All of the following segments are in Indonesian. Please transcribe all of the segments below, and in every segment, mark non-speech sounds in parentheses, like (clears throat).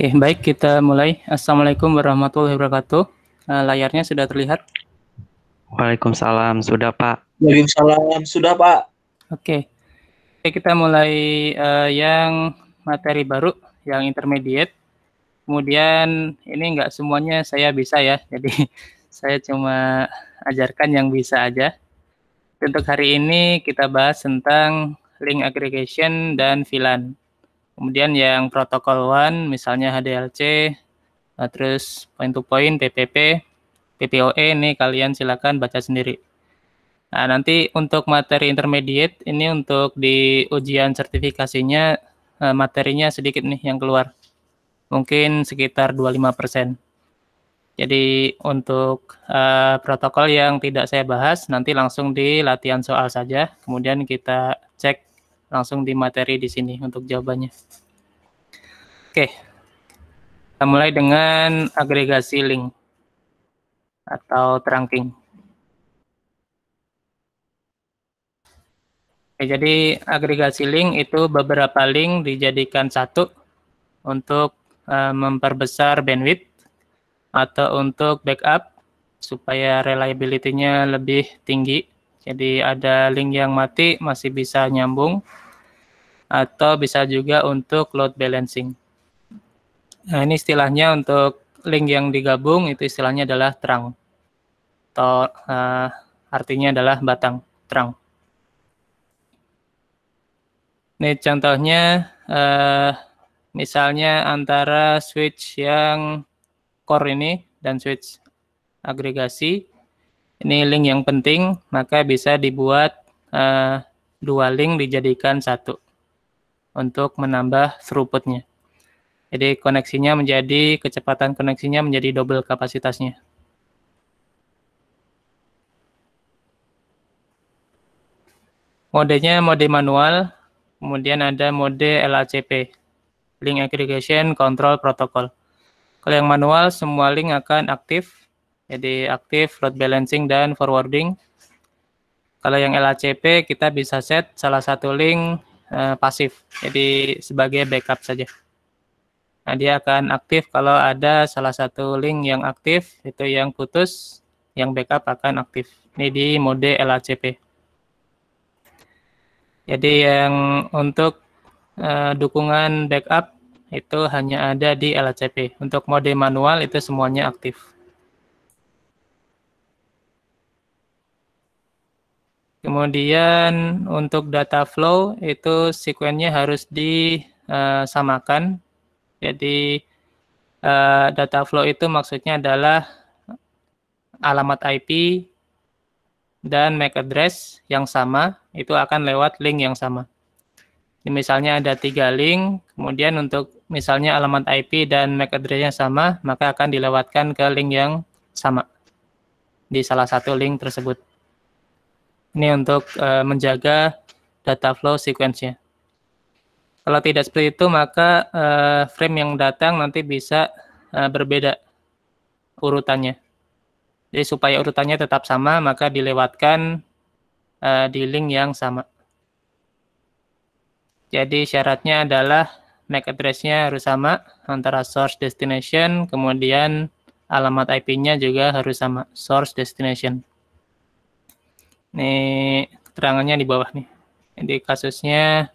Oke, baik kita mulai. Assalamualaikum warahmatullahi wabarakatuh. Eh, layarnya sudah terlihat? Waalaikumsalam, sudah Pak. Waalaikumsalam, sudah Pak. Oke, okay, kita mulai uh, yang materi baru, yang intermediate. Kemudian ini nggak semuanya saya bisa ya, (laughs) jadi saya cuma ajarkan yang bisa aja. Untuk hari ini kita bahas tentang link aggregation dan VLAN. Kemudian yang protokol WAN misalnya HDLC, nah, terus point to point PPP, PPOE ini kalian silakan baca sendiri. Nah, nanti untuk materi intermediate ini untuk di ujian sertifikasinya eh, materinya sedikit nih yang keluar. Mungkin sekitar 25%. Jadi untuk uh, protokol yang tidak saya bahas nanti langsung di latihan soal saja. Kemudian kita cek langsung di materi di sini untuk jawabannya. Oke, kita mulai dengan agregasi link atau trunking. Oke, jadi agregasi link itu beberapa link dijadikan satu untuk uh, memperbesar bandwidth atau untuk backup supaya reliability-nya lebih tinggi jadi ada link yang mati masih bisa nyambung atau bisa juga untuk load balancing. Nah, ini istilahnya untuk link yang digabung itu istilahnya adalah terang. Atau uh, artinya adalah batang terang. Ini contohnya uh, misalnya antara switch yang core ini dan switch agregasi ini link yang penting, maka bisa dibuat uh, dua link dijadikan satu untuk menambah throughputnya. Jadi koneksinya menjadi, kecepatan koneksinya menjadi double kapasitasnya. Modenya mode manual, kemudian ada mode LACP, Link Aggregation Control Protocol. Kalau yang manual, semua link akan aktif jadi aktif, load balancing, dan forwarding. Kalau yang LACP kita bisa set salah satu link uh, pasif, jadi sebagai backup saja. Nah, dia akan aktif kalau ada salah satu link yang aktif, itu yang putus, yang backup akan aktif. Ini di mode LACP. Jadi yang untuk uh, dukungan backup itu hanya ada di LACP. Untuk mode manual itu semuanya aktif. Kemudian untuk data flow itu sequennya harus disamakan. Jadi eh, data flow itu maksudnya adalah alamat IP dan MAC address yang sama itu akan lewat link yang sama. Jadi misalnya ada tiga link, kemudian untuk misalnya alamat IP dan MAC address-nya sama, maka akan dilewatkan ke link yang sama di salah satu link tersebut. Ini untuk uh, menjaga data flow sequence-nya. Kalau tidak seperti itu, maka uh, frame yang datang nanti bisa uh, berbeda urutannya. Jadi supaya urutannya tetap sama, maka dilewatkan uh, di link yang sama. Jadi syaratnya adalah MAC address-nya harus sama antara source destination, kemudian alamat IP-nya juga harus sama source destination. Nih, keterangannya di bawah nih. Jadi kasusnya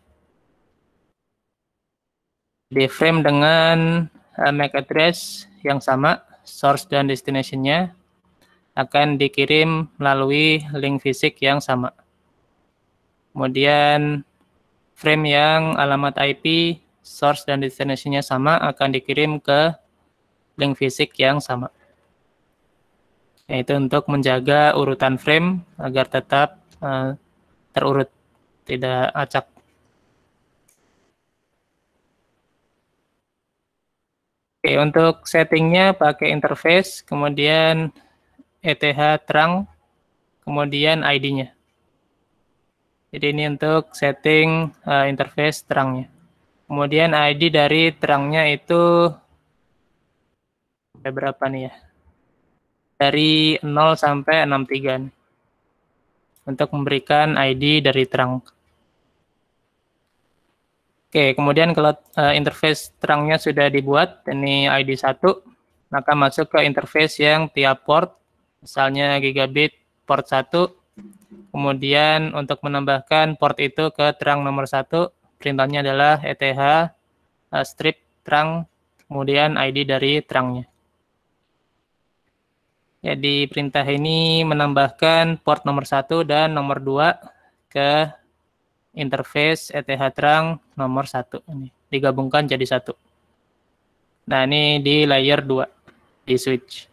di frame dengan eh, MAC address yang sama, source dan destinationnya akan dikirim melalui link fisik yang sama. Kemudian frame yang alamat IP, source dan destinationnya sama akan dikirim ke link fisik yang sama yaitu untuk menjaga urutan frame agar tetap uh, terurut, tidak acak. Oke, untuk settingnya pakai interface, kemudian ETH terang, kemudian ID-nya. Jadi ini untuk setting uh, interface terangnya. Kemudian ID dari terangnya itu berapa nih ya? dari 0 sampai 63 Untuk memberikan ID dari trunk. Oke, kemudian kalau uh, interface trunknya sudah dibuat, ini ID 1, maka masuk ke interface yang tiap port, misalnya gigabit port 1, kemudian untuk menambahkan port itu ke trunk nomor 1, perintahnya adalah ETH uh, eh, strip trunk, kemudian ID dari trunknya. Jadi ya, perintah ini menambahkan port nomor 1 dan nomor 2 ke interface ETH trunk nomor 1 ini digabungkan jadi satu. Nah, ini di layer 2 di switch.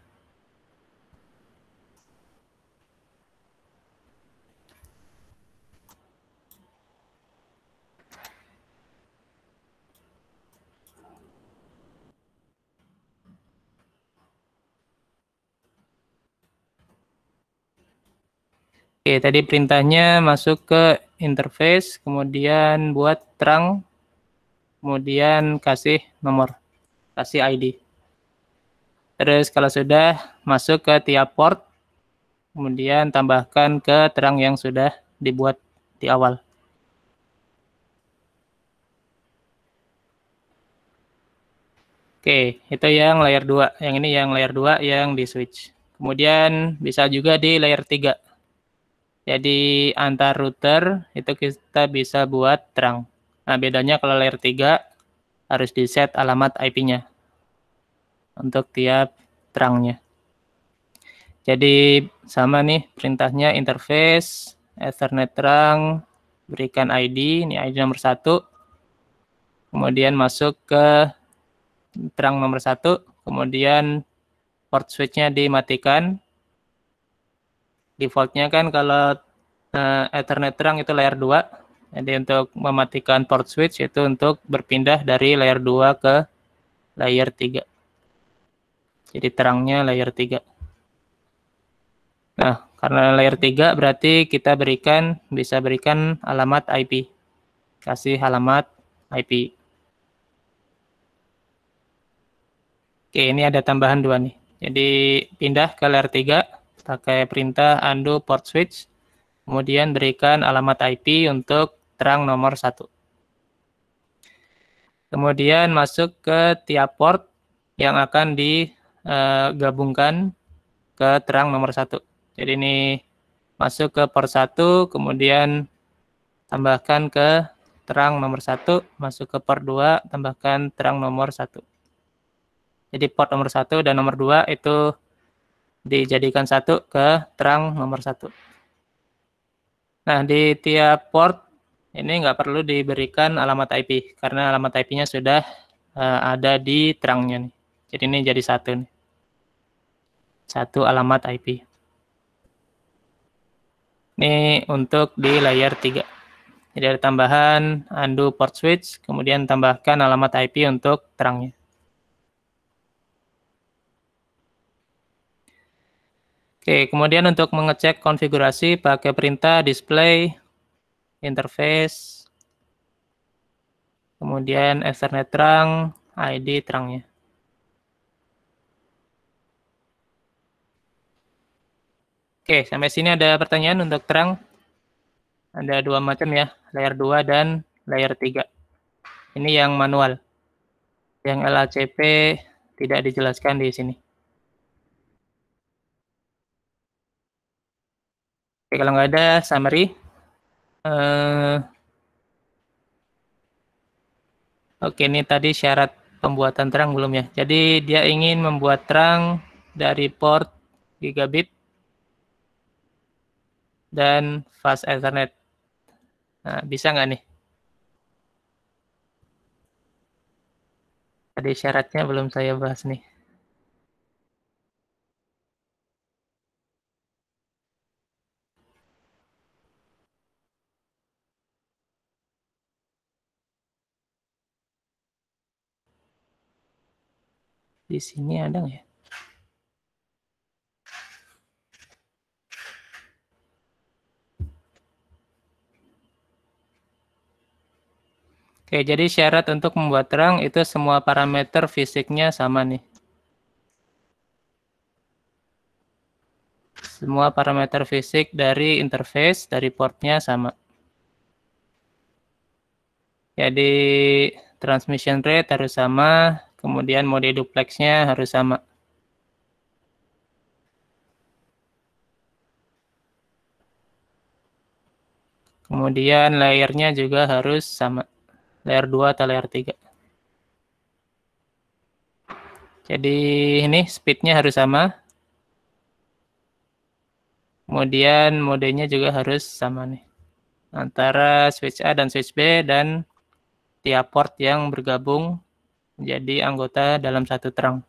Oke, tadi perintahnya masuk ke interface, kemudian buat terang, kemudian kasih nomor, kasih ID. Terus kalau sudah masuk ke tiap port, kemudian tambahkan ke terang yang sudah dibuat di awal. Oke, itu yang layer 2. Yang ini yang layer 2 yang di switch. Kemudian bisa juga di layer 3. Jadi antar router itu kita bisa buat terang. Nah, bedanya kalau layer 3 harus di set alamat IP-nya untuk tiap terangnya. Jadi sama nih perintahnya interface, ethernet terang, berikan ID, ini ID nomor satu, kemudian masuk ke terang nomor satu, kemudian port switch-nya dimatikan, defaultnya kan kalau uh, Ethernet terang itu layer 2. Jadi untuk mematikan port switch itu untuk berpindah dari layer 2 ke layer 3. Jadi terangnya layer 3. Nah, karena layer 3 berarti kita berikan bisa berikan alamat IP. Kasih alamat IP. Oke, ini ada tambahan dua nih. Jadi pindah ke layer 3 pakai perintah undo port switch, kemudian berikan alamat IP untuk terang nomor satu Kemudian masuk ke tiap port yang akan digabungkan eh, ke terang nomor satu Jadi ini masuk ke port satu kemudian tambahkan ke terang nomor satu masuk ke port 2, tambahkan terang nomor satu Jadi port nomor satu dan nomor 2 itu dijadikan satu ke terang nomor satu. Nah, di tiap port ini nggak perlu diberikan alamat IP karena alamat IP-nya sudah uh, ada di terangnya nih. Jadi ini jadi satu nih. Satu alamat IP. Ini untuk di layar tiga. Jadi ada tambahan undo port switch, kemudian tambahkan alamat IP untuk terangnya. Oke, kemudian untuk mengecek konfigurasi pakai perintah display interface kemudian ethernet trunk ID trunknya. Oke, sampai sini ada pertanyaan untuk terang. Ada dua macam ya, layer 2 dan layer 3. Ini yang manual. Yang LACP tidak dijelaskan di sini. Oke, kalau nggak ada summary. Uh, Oke, ini tadi syarat pembuatan terang belum ya. Jadi dia ingin membuat terang dari port gigabit dan fast ethernet. Nah, bisa nggak nih? Tadi syaratnya belum saya bahas nih. sini ada nggak ya? Oke, jadi syarat untuk membuat terang itu semua parameter fisiknya sama nih. Semua parameter fisik dari interface, dari portnya sama. Jadi transmission rate harus sama, kemudian mode duplexnya harus sama. Kemudian layernya juga harus sama, layer 2 atau layer 3. Jadi ini speednya harus sama. Kemudian modenya juga harus sama nih. Antara switch A dan switch B dan tiap port yang bergabung jadi anggota dalam satu terang.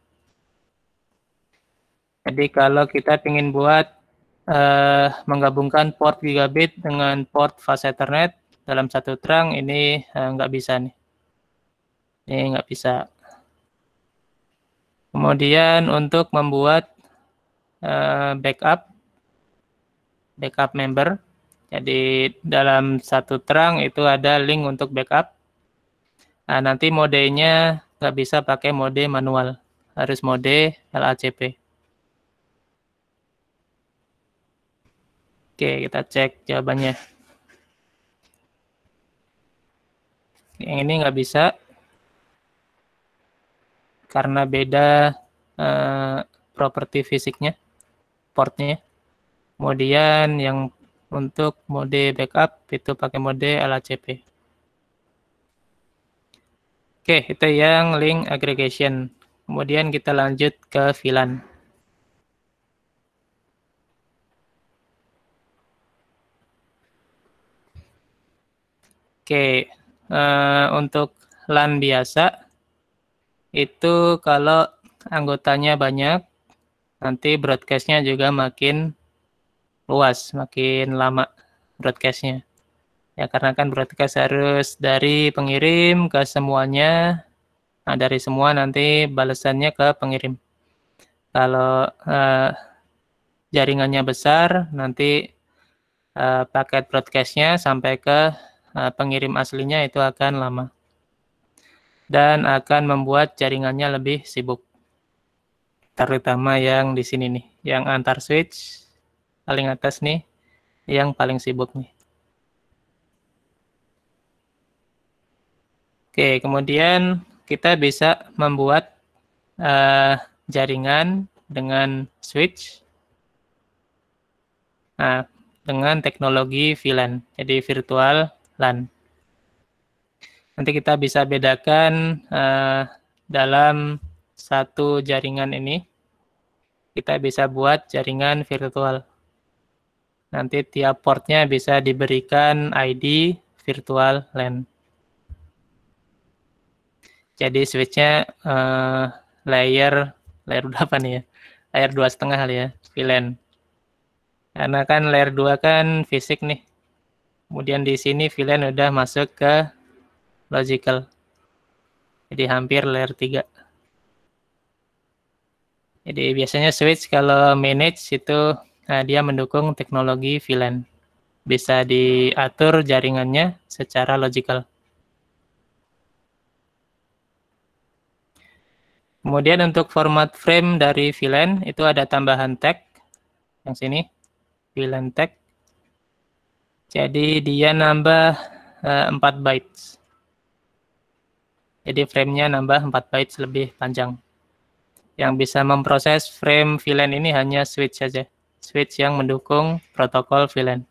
Jadi kalau kita ingin buat uh, menggabungkan port gigabit dengan port fast Ethernet dalam satu terang ini nggak eh, nggak bisa nih. Ini nggak bisa. Kemudian untuk membuat uh, backup backup member. Jadi dalam satu terang itu ada link untuk backup. Nah, nanti modenya nggak bisa pakai mode manual, harus mode LACP. Oke, kita cek jawabannya. Yang ini nggak bisa karena beda uh, properti fisiknya, portnya. Kemudian yang untuk mode backup itu pakai mode LACP. Oke, itu yang link aggregation. Kemudian kita lanjut ke VLAN. Oke, uh, untuk LAN biasa itu kalau anggotanya banyak, nanti broadcastnya juga makin luas, makin lama broadcastnya. Ya, karena kan broadcast harus dari pengirim ke semuanya. Nah, dari semua nanti balasannya ke pengirim. Kalau eh, jaringannya besar, nanti eh, paket broadcastnya sampai ke eh, pengirim aslinya itu akan lama. Dan akan membuat jaringannya lebih sibuk terutama yang di sini nih, yang antar switch paling atas nih, yang paling sibuk nih. Oke, kemudian kita bisa membuat uh, jaringan dengan switch nah, dengan teknologi VLAN, jadi virtual LAN. Nanti kita bisa bedakan uh, dalam satu jaringan ini, kita bisa buat jaringan virtual. Nanti tiap portnya bisa diberikan ID virtual LAN. Jadi switchnya uh, layer layer berapa nih ya? Layer dua setengah kali ya, VLAN. Karena kan layer 2 kan fisik nih. Kemudian di sini VLAN udah masuk ke logical. Jadi hampir layer 3. Jadi biasanya switch kalau manage itu nah dia mendukung teknologi VLAN. Bisa diatur jaringannya secara logical. Kemudian untuk format frame dari VLAN itu ada tambahan tag yang sini VLAN tag. Jadi dia nambah uh, eh, 4 bytes. Jadi framenya nambah 4 bytes lebih panjang. Yang bisa memproses frame VLAN ini hanya switch saja. Switch yang mendukung protokol VLAN.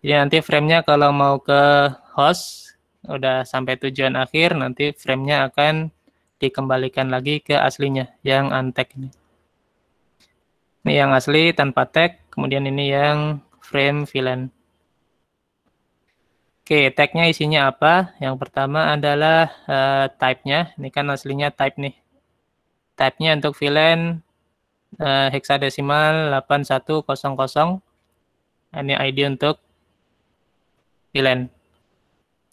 Jadi nanti framenya kalau mau ke host, udah sampai tujuan akhir, nanti framenya akan dikembalikan lagi ke aslinya yang untag ini. Ini yang asli tanpa tag, kemudian ini yang frame villain. Oke, tagnya isinya apa? Yang pertama adalah uh, type-nya. Ini kan aslinya type nih. Type-nya untuk villain uh, heksadesimal 8100. Ini ID untuk villain.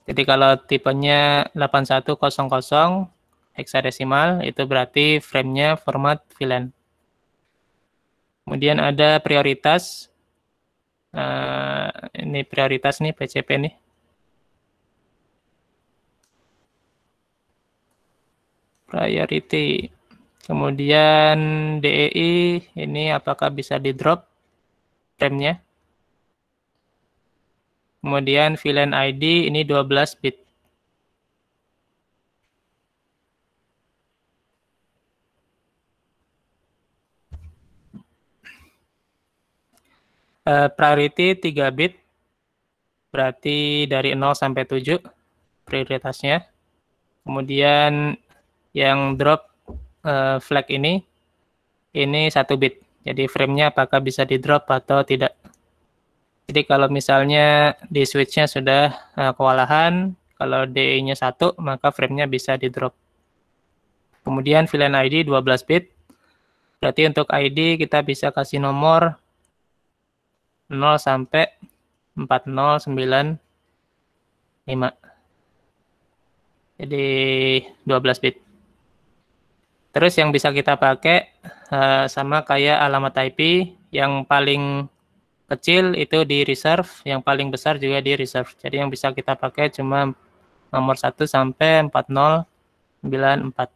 Jadi kalau tipenya 8100, heksadesimal itu berarti framenya format VLAN. Kemudian ada prioritas. Uh, ini prioritas nih PCP nih. Priority. Kemudian DEI ini apakah bisa di drop framenya? Kemudian VLAN ID ini 12 bit. Uh, priority 3 bit, berarti dari 0 sampai 7 prioritasnya. Kemudian yang drop uh, flag ini, ini satu bit. Jadi framenya apakah bisa di drop atau tidak. Jadi kalau misalnya di switchnya sudah uh, kewalahan, kalau DE-nya satu maka framenya bisa di drop. Kemudian villain ID 12 bit, berarti untuk ID kita bisa kasih nomor 0 sampai 4095. Jadi 12 bit. Terus yang bisa kita pakai eh, sama kayak alamat IP yang paling kecil itu di reserve, yang paling besar juga di reserve. Jadi yang bisa kita pakai cuma nomor 1 sampai 4094.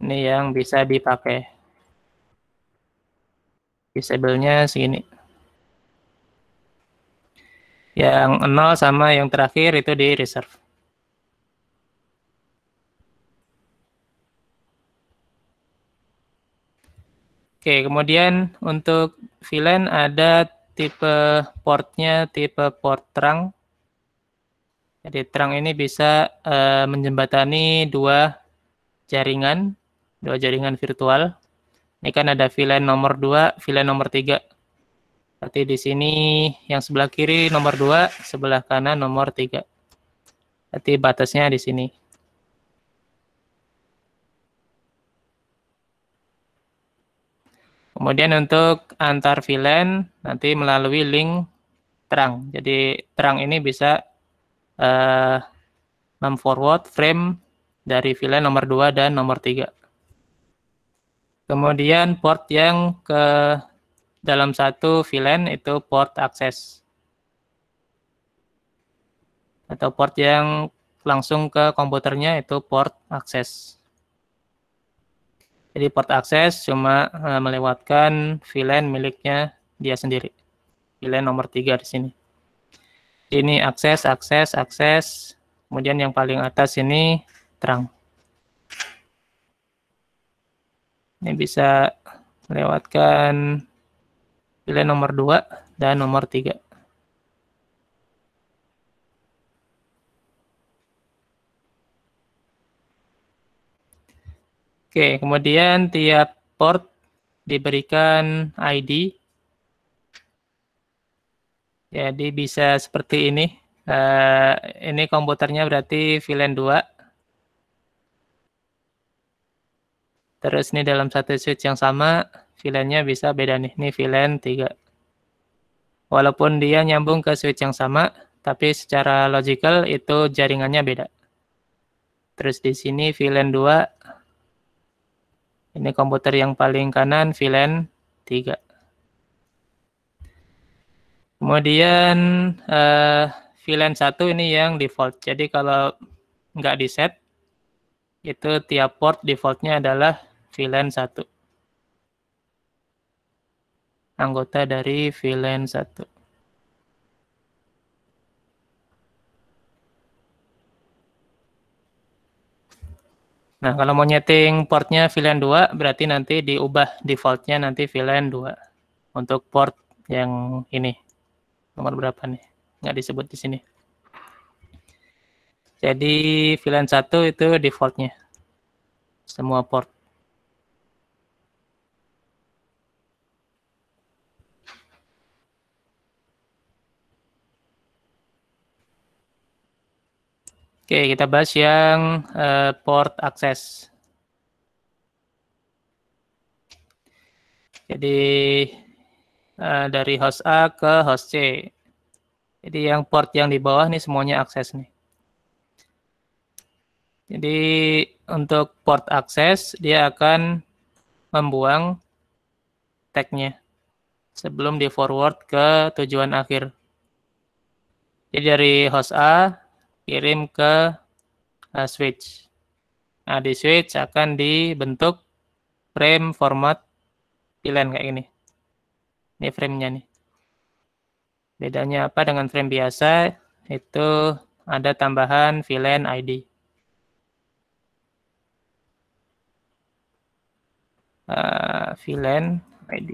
Ini yang bisa dipakai visible nya segini. Yang nol sama yang terakhir itu di reserve. Oke, kemudian untuk VLAN ada tipe portnya tipe port trunk. Jadi trunk ini bisa uh, menjembatani dua jaringan, dua jaringan virtual. Ini kan ada villain nomor 2, villain nomor 3. Berarti di sini yang sebelah kiri nomor 2, sebelah kanan nomor 3. Berarti batasnya di sini. Kemudian untuk antar VLAN nanti melalui link terang. Jadi terang ini bisa uh, memforward frame dari VLAN nomor 2 dan nomor 3. Kemudian port yang ke dalam satu VLAN itu port akses atau port yang langsung ke komputernya itu port akses. Jadi port akses cuma eh, melewatkan VLAN miliknya dia sendiri. VLAN nomor tiga di sini. Ini akses, akses, akses. Kemudian yang paling atas ini terang. Ini bisa melewatkan pilihan nomor 2 dan nomor 3. Oke, kemudian tiap port diberikan ID. Jadi bisa seperti ini. Uh, ini komputernya berarti VLAN 2 Terus ini dalam satu switch yang sama, VLAN-nya bisa beda nih. Ini VLAN 3. Walaupun dia nyambung ke switch yang sama, tapi secara logical itu jaringannya beda. Terus di sini VLAN 2. Ini komputer yang paling kanan VLAN 3. Kemudian uh, VLAN 1 ini yang default. Jadi kalau nggak di set, itu tiap port defaultnya adalah VLAN 1. Anggota dari VLAN 1. Nah, kalau mau nyeting portnya VLAN 2, berarti nanti diubah defaultnya nanti VLAN 2 untuk port yang ini. Nomor berapa nih? Nggak disebut di sini. Jadi VLAN 1 itu defaultnya. Semua port. Oke, kita bahas yang uh, port akses. Jadi uh, dari host A ke host C. Jadi yang port yang di bawah nih semuanya akses nih. Jadi untuk port akses dia akan membuang tag-nya sebelum di forward ke tujuan akhir. Jadi dari host A kirim ke uh, switch. Nah, di switch akan dibentuk frame format vlan kayak gini. Ini framenya nih. Bedanya apa dengan frame biasa? Itu ada tambahan VLAN ID. Uh, eh, VLAN ID.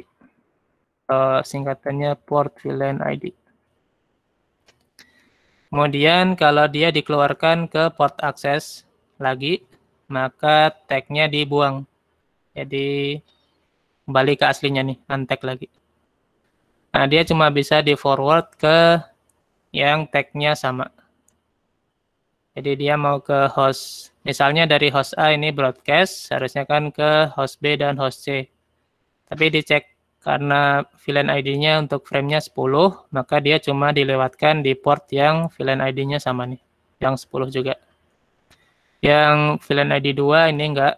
Uh, eh, singkatannya port VLAN ID. Kemudian kalau dia dikeluarkan ke port akses lagi, maka tag-nya dibuang. Jadi kembali ke aslinya nih, untag lagi. Nah, dia cuma bisa di forward ke yang tag-nya sama. Jadi dia mau ke host, misalnya dari host A ini broadcast, seharusnya kan ke host B dan host C. Tapi dicek karena VLAN ID-nya untuk frame-nya 10, maka dia cuma dilewatkan di port yang VLAN ID-nya sama nih, yang 10 juga. Yang VLAN ID 2 ini nggak,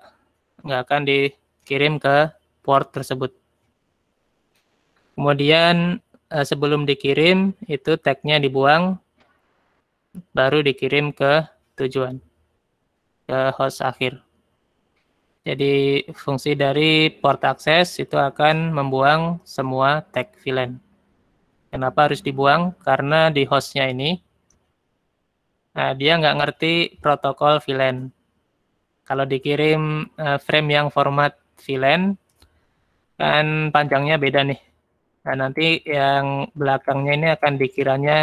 nggak akan dikirim ke port tersebut. Kemudian eh, sebelum dikirim, itu tag-nya dibuang, baru dikirim ke tujuan, ke host akhir. Jadi fungsi dari port access itu akan membuang semua tag VLAN. Kenapa harus dibuang? Karena di hostnya ini nah, dia nggak ngerti protokol VLAN. Kalau dikirim eh, frame yang format VLAN, kan panjangnya beda nih. Nah, nanti yang belakangnya ini akan dikiranya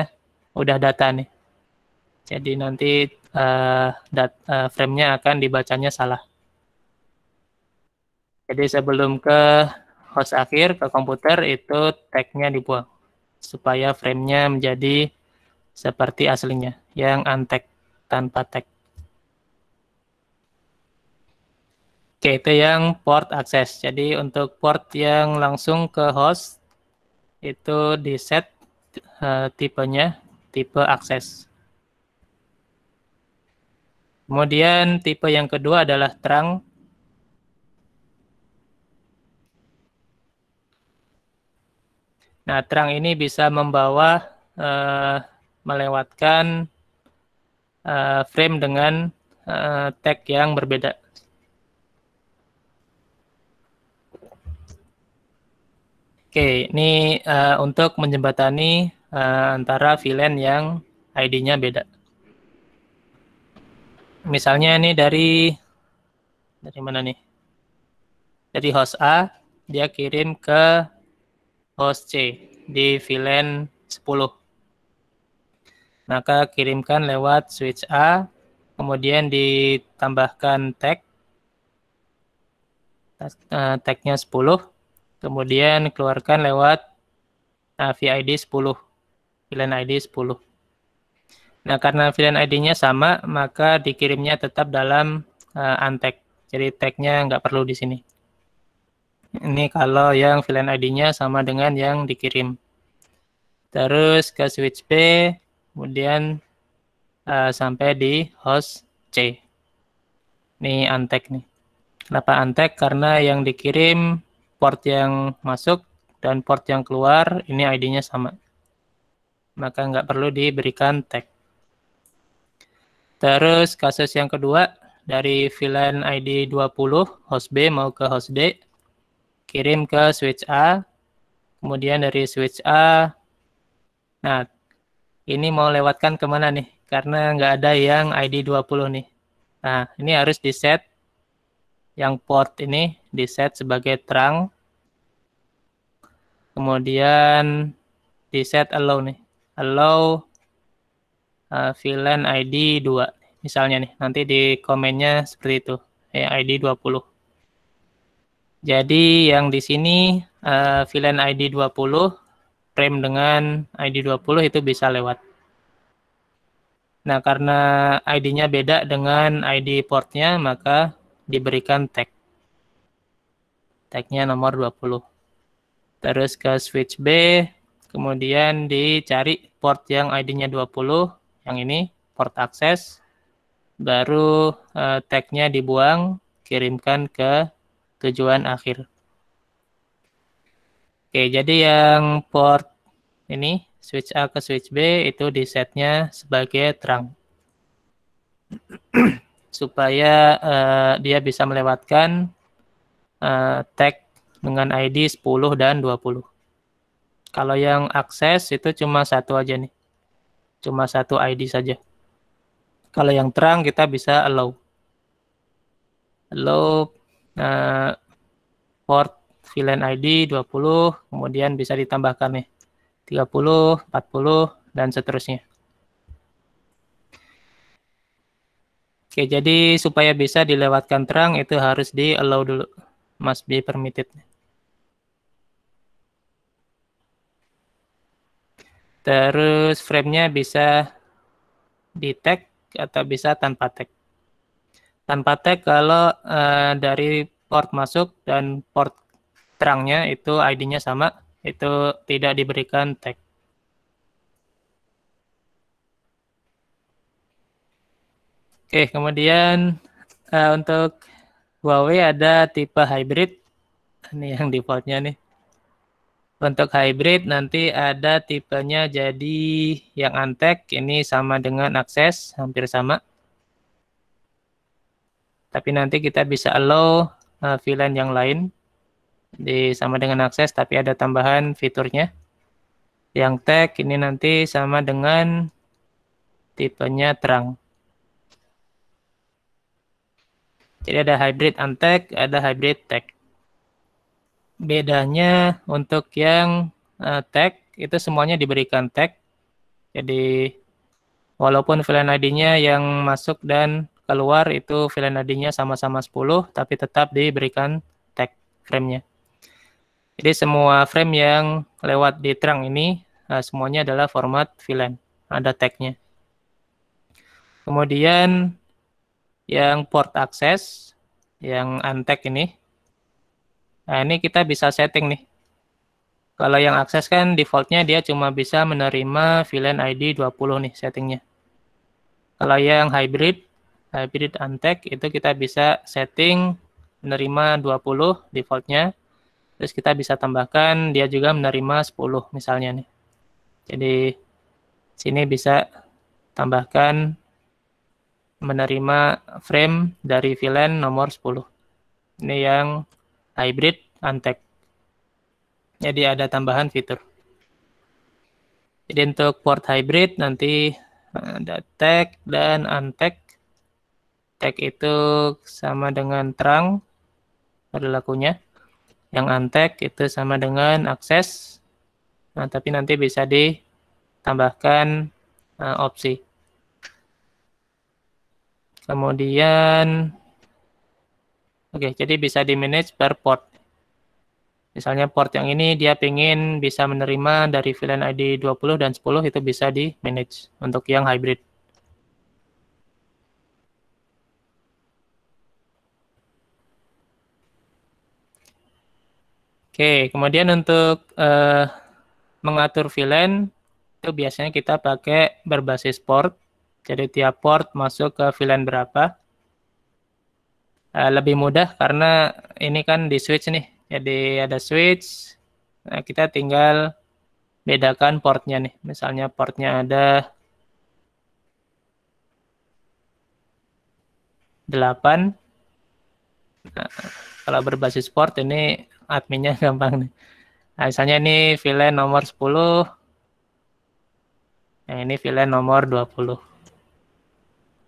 udah data nih. Jadi nanti uh, uh, frame-nya akan dibacanya salah. Jadi sebelum ke host akhir, ke komputer, itu tag-nya dibuang. Supaya frame-nya menjadi seperti aslinya, yang untag, tanpa tag. Oke, itu yang port akses. Jadi untuk port yang langsung ke host, itu di set uh, eh, tipenya, tipe akses. Kemudian tipe yang kedua adalah trunk. Nah, terang ini bisa membawa uh, melewatkan uh, frame dengan uh, tag yang berbeda. Oke, ini uh, untuk menjembatani uh, antara VLAN yang ID-nya beda. Misalnya ini dari dari mana nih? Dari host A, dia kirim ke host C di VLAN 10. Maka kirimkan lewat switch A, kemudian ditambahkan tag. Eh, tagnya 10, kemudian keluarkan lewat VID 10, VLAN ID 10. Nah, karena VLAN ID-nya sama, maka dikirimnya tetap dalam uh, untag. Jadi tag-nya nggak perlu di sini. Ini kalau yang VLAN ID-nya sama dengan yang dikirim. Terus ke switch B, kemudian uh, sampai di host C. Ini antek nih. Kenapa antek? Karena yang dikirim port yang masuk dan port yang keluar ini ID-nya sama. Maka nggak perlu diberikan tag. Terus kasus yang kedua dari VLAN ID 20 host B mau ke host D kirim ke switch A, kemudian dari switch A, nah ini mau lewatkan kemana nih? Karena nggak ada yang ID 20 nih. Nah, ini harus di set yang port ini di set sebagai trunk Kemudian di set allow nih. Allow uh, VLAN ID 2 misalnya nih. Nanti di komennya seperti itu. Eh, ID 20. Jadi yang di sini uh, VLAN ID 20 frame dengan ID 20 itu bisa lewat. Nah, karena ID-nya beda dengan ID portnya, maka diberikan tag. Tag-nya nomor 20. Terus ke switch B, kemudian dicari port yang ID-nya 20, yang ini port akses, baru eh, tag-nya dibuang, kirimkan ke tujuan akhir. Oke, jadi yang port ini switch A ke switch B itu di setnya sebagai terang. (clears throat) Supaya uh, dia bisa melewatkan uh, tag dengan ID 10 dan 20. Kalau yang akses itu cuma satu aja nih. Cuma satu ID saja. Kalau yang terang kita bisa allow. Allow uh, port VLAN ID 20, kemudian bisa ditambahkan nih 30, 40, dan seterusnya. Oke, jadi supaya bisa dilewatkan terang itu harus di allow dulu. Must be permitted. Terus framenya bisa di tag atau bisa tanpa tag tanpa tag kalau uh, dari port masuk dan port terangnya itu ID-nya sama, itu tidak diberikan tag. Oke, kemudian uh, untuk Huawei ada tipe hybrid. Ini yang defaultnya nih. Untuk hybrid nanti ada tipenya jadi yang antek, ini sama dengan akses, hampir sama tapi nanti kita bisa allow uh, VLAN yang lain di sama dengan akses tapi ada tambahan fiturnya yang tag ini nanti sama dengan tipenya terang jadi ada hybrid untag ada hybrid tag bedanya untuk yang uh, tag itu semuanya diberikan tag jadi walaupun VLAN ID-nya yang masuk dan keluar itu VLAN ID-nya sama-sama 10 tapi tetap diberikan tag frame-nya. Jadi semua frame yang lewat di trunk ini eh, semuanya adalah format VLAN, ada tag-nya. Kemudian yang port access yang untag ini. Nah, ini kita bisa setting nih. Kalau yang akses kan defaultnya dia cuma bisa menerima VLAN ID 20 nih settingnya. Kalau yang hybrid hybrid eh, untag itu kita bisa setting menerima 20 defaultnya terus kita bisa tambahkan dia juga menerima 10 misalnya nih jadi sini bisa tambahkan menerima frame dari VLAN nomor 10 ini yang hybrid untag jadi ada tambahan fitur jadi untuk port hybrid nanti ada tag dan untag tag itu sama dengan terang perilakunya. Yang antek itu sama dengan akses. Nah, tapi nanti bisa ditambahkan uh, opsi. Kemudian, oke, okay, jadi bisa di-manage per port. Misalnya port yang ini dia pingin bisa menerima dari VLAN ID 20 dan 10 itu bisa di-manage untuk yang hybrid. Oke, kemudian untuk uh, mengatur VLAN itu biasanya kita pakai berbasis port. Jadi tiap port masuk ke VLAN berapa. Uh, lebih mudah karena ini kan di switch nih. Jadi ada switch, nah kita tinggal bedakan portnya nih. Misalnya portnya ada 8. Nah, kalau berbasis port ini adminnya (laughs) gampang nih. Nah, misalnya ini VLAN nomor 10. Nah, ini VLAN nomor 20.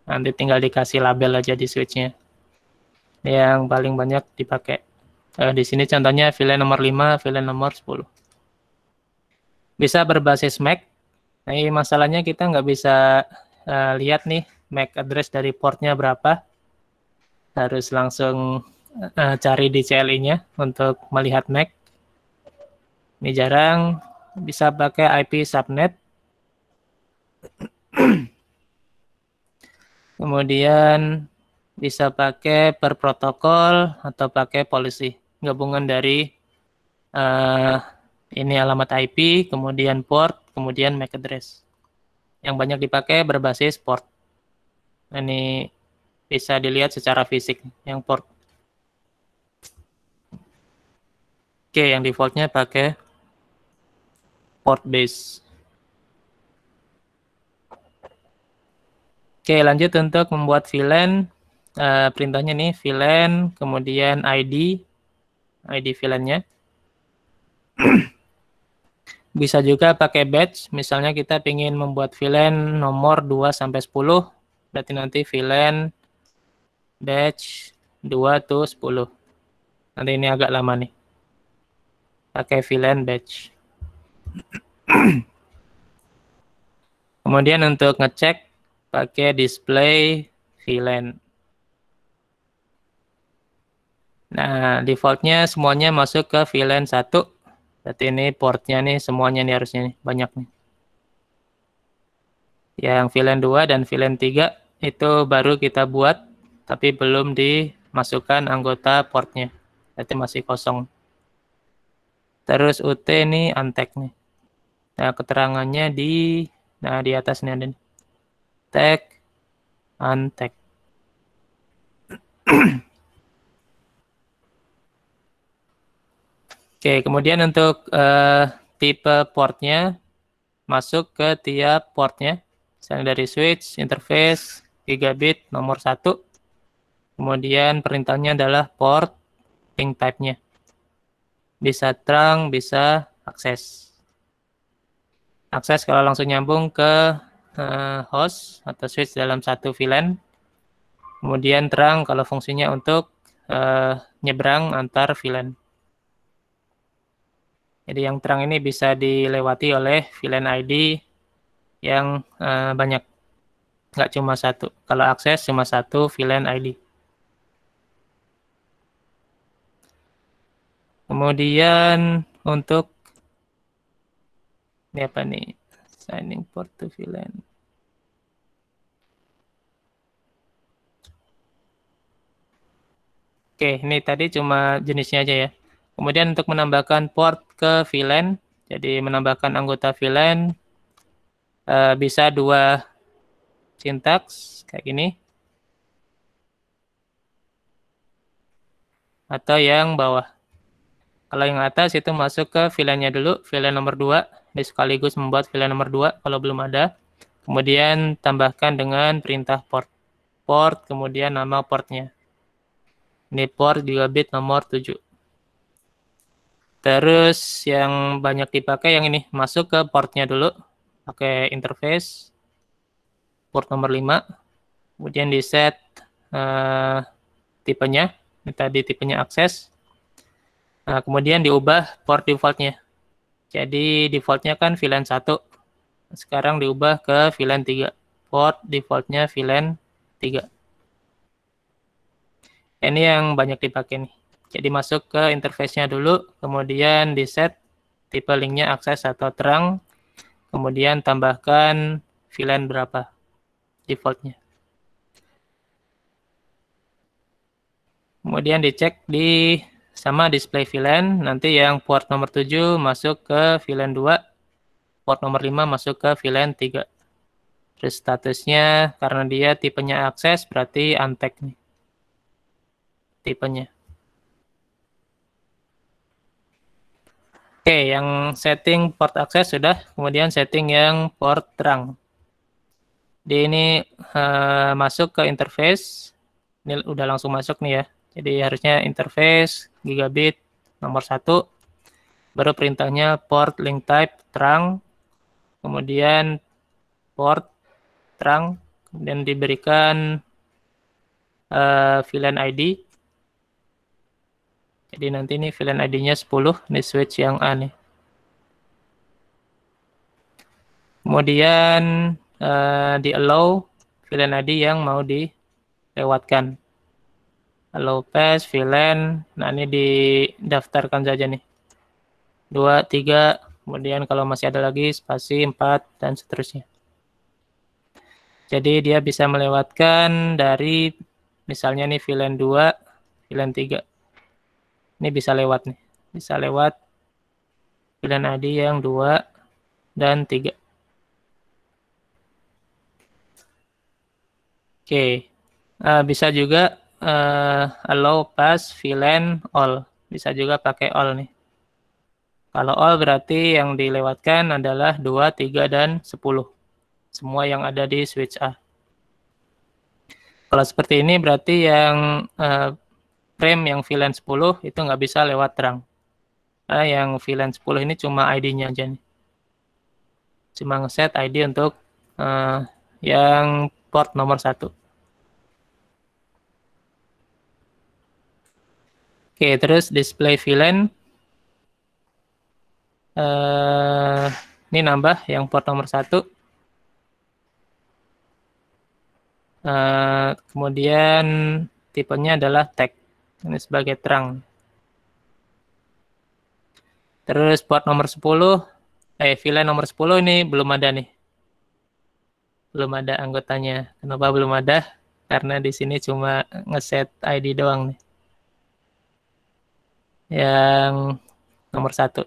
Nanti tinggal dikasih label aja di switchnya. Yang paling banyak dipakai. Eh, di sini contohnya file nomor 5, file nomor 10. Bisa berbasis MAC. Nah, ini masalahnya kita nggak bisa uh, lihat nih MAC address dari portnya berapa harus langsung uh, cari di CLI-nya untuk melihat MAC. Ini jarang bisa pakai IP subnet. (clears throat) Kemudian bisa pakai per protokol atau pakai polisi Gabungan dari uh, ini alamat IP, kemudian port, kemudian MAC address. Yang banyak dipakai berbasis port. Ini bisa dilihat secara fisik yang port Oke, yang defaultnya pakai port base. Oke, lanjut untuk membuat VLAN. Uh, perintahnya nih VLAN, kemudian ID, ID VLAN-nya. (clears throat) Bisa juga pakai batch, misalnya kita ingin membuat VLAN nomor 2 sampai 10, berarti nanti VLAN batch 2 to 10. Nanti ini agak lama nih pakai VLAN batch. Kemudian untuk ngecek pakai display VLAN. Nah, defaultnya semuanya masuk ke VLAN 1. Berarti ini portnya nih semuanya nih harusnya nih, banyak nih. Yang VLAN 2 dan VLAN 3 itu baru kita buat tapi belum dimasukkan anggota portnya. Berarti masih kosong. Terus UT ini antek nih. Nah, keterangannya di nah di atas nih ada nih. Tag antek. Oke, kemudian untuk uh, tipe portnya masuk ke tiap portnya. Misalnya dari switch, interface, gigabit nomor satu. Kemudian perintahnya adalah port ping type-nya bisa terang, bisa akses. Akses kalau langsung nyambung ke uh, host atau switch dalam satu VLAN. Kemudian terang kalau fungsinya untuk uh, nyebrang antar VLAN. Jadi yang terang ini bisa dilewati oleh VLAN ID yang uh, banyak, nggak cuma satu. Kalau akses cuma satu VLAN ID. Kemudian untuk ini apa nih? Signing port to VLAN. Oke, ini tadi cuma jenisnya aja ya. Kemudian untuk menambahkan port ke VLAN, jadi menambahkan anggota VLAN eh, bisa dua sintaks kayak gini. Atau yang bawah. Kalau yang atas itu masuk ke filenya dulu, file nomor 2. Ini sekaligus membuat file nomor 2 kalau belum ada. Kemudian tambahkan dengan perintah port. Port, kemudian nama portnya. Ini port juga bit nomor 7. Terus yang banyak dipakai yang ini, masuk ke portnya dulu. Pakai interface, port nomor 5. Kemudian di set uh, tipenya, ini tadi tipenya akses Nah, kemudian diubah port defaultnya. Jadi defaultnya kan VLAN 1. Sekarang diubah ke VLAN 3. Port defaultnya VLAN 3. Ini yang banyak dipakai nih. Jadi masuk ke interface-nya dulu, kemudian di set tipe link-nya akses atau terang, kemudian tambahkan VLAN berapa defaultnya. Kemudian dicek di sama display VLAN nanti yang port nomor 7 masuk ke VLAN 2 port nomor 5 masuk ke VLAN 3 terus statusnya karena dia tipenya akses berarti untag nih tipenya oke yang setting port akses sudah kemudian setting yang port terang di ini uh, masuk ke interface ini udah langsung masuk nih ya jadi harusnya interface gigabit nomor satu, baru perintahnya port link type trunk kemudian port trunk kemudian diberikan uh, VLAN ID. Jadi nanti ini VLAN ID-nya 10, ini switch yang A nih. Kemudian uh, di allow VLAN ID yang mau dilewatkan. Lopez, Villain. Nah, ini didaftarkan saja nih. Dua, tiga. kemudian kalau masih ada lagi spasi empat dan seterusnya. Jadi dia bisa melewatkan dari misalnya nih villain 2, villain 3. Ini bisa lewat nih. Bisa lewat villain adi yang 2 dan 3. Oke. Okay. Uh, bisa juga uh, eh, allow, pass, VLAN all. Bisa juga pakai all nih. Kalau all berarti yang dilewatkan adalah 2, 3, dan 10. Semua yang ada di switch A. Kalau seperti ini berarti yang uh, frame yang VLAN 10 itu nggak bisa lewat terang. Karena yang VLAN 10 ini cuma ID-nya aja nih. Cuma ngeset ID untuk uh, yang port nomor satu. Oke, terus display villain. Uh, eh, ini nambah yang port nomor satu. Uh, kemudian tipenya adalah tag. Ini sebagai terang. Terus port nomor 10. Eh, villain nomor 10 ini belum ada nih. Belum ada anggotanya. Kenapa belum ada? Karena di sini cuma ngeset ID doang nih yang nomor satu.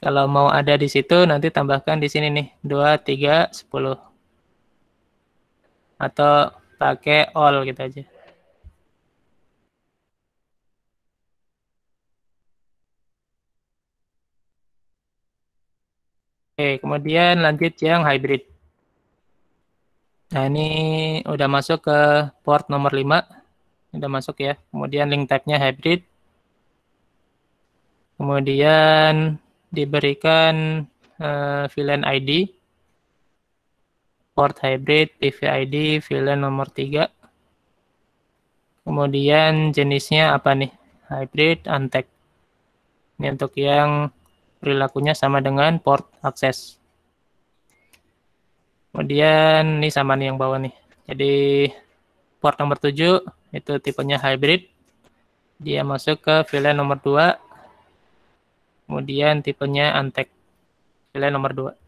Kalau mau ada di situ, nanti tambahkan di sini nih, 2, 3, 10. Atau pakai all gitu aja. Oke, kemudian lanjut yang hybrid. Nah, ini udah masuk ke port nomor 5. Udah masuk ya. Kemudian link type-nya hybrid. Kemudian diberikan uh, eh, VLAN ID, port hybrid, ID, VLAN nomor 3. Kemudian jenisnya apa nih? Hybrid, antek. Ini untuk yang perilakunya sama dengan port akses. Kemudian ini sama nih yang bawah nih. Jadi port nomor 7 itu tipenya hybrid. Dia masuk ke VLAN nomor 2 kemudian tipenya antek. Pilihan nomor 2.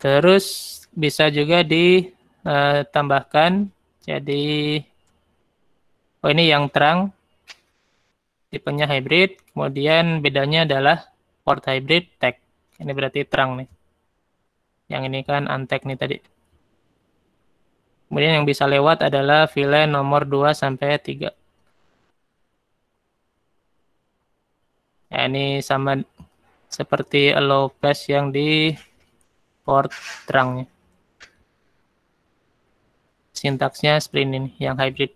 Terus bisa juga ditambahkan eh, jadi oh ini yang terang tipenya hybrid, kemudian bedanya adalah port hybrid tag. Ini berarti terang nih. Yang ini kan antek nih tadi. Kemudian yang bisa lewat adalah file nomor 2 sampai 3. Ya, ini sama seperti allow pass yang di port terangnya. Sintaksnya sprint ini, yang hybrid.